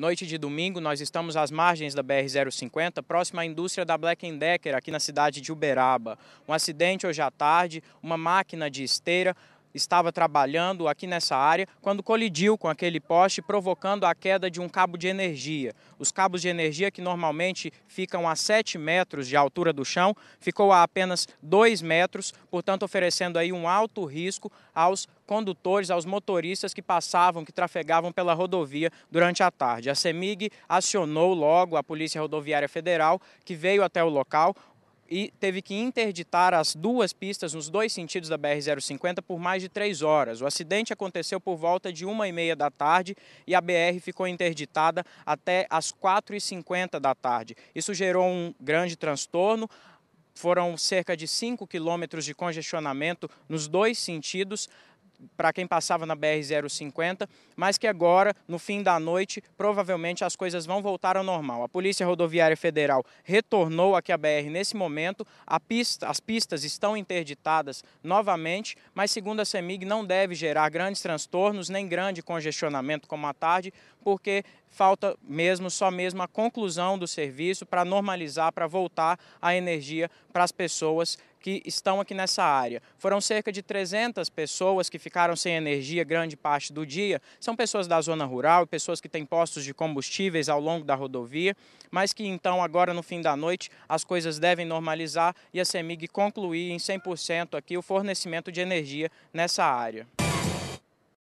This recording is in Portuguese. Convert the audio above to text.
Noite de domingo, nós estamos às margens da BR-050, próxima à indústria da Black Decker, aqui na cidade de Uberaba. Um acidente hoje à tarde, uma máquina de esteira estava trabalhando aqui nessa área quando colidiu com aquele poste, provocando a queda de um cabo de energia. Os cabos de energia, que normalmente ficam a 7 metros de altura do chão, ficou a apenas 2 metros, portanto, oferecendo aí um alto risco aos condutores, aos motoristas que passavam, que trafegavam pela rodovia durante a tarde. A CEMIG acionou logo a Polícia Rodoviária Federal, que veio até o local e teve que interditar as duas pistas nos dois sentidos da BR-050 por mais de três horas. O acidente aconteceu por volta de uma e meia da tarde e a BR ficou interditada até as 4h50 da tarde. Isso gerou um grande transtorno. Foram cerca de 5 quilômetros de congestionamento nos dois sentidos para quem passava na BR-050, mas que agora, no fim da noite, provavelmente as coisas vão voltar ao normal. A Polícia Rodoviária Federal retornou aqui à BR nesse momento, pista, as pistas estão interditadas novamente, mas segundo a CEMIG não deve gerar grandes transtornos nem grande congestionamento como à tarde, porque falta mesmo só mesmo a conclusão do serviço para normalizar, para voltar a energia para as pessoas que estão aqui nessa área. Foram cerca de 300 pessoas que ficaram sem energia grande parte do dia. São pessoas da zona rural, pessoas que têm postos de combustíveis ao longo da rodovia, mas que então agora no fim da noite as coisas devem normalizar e a CEMIG concluir em 100% aqui o fornecimento de energia nessa área.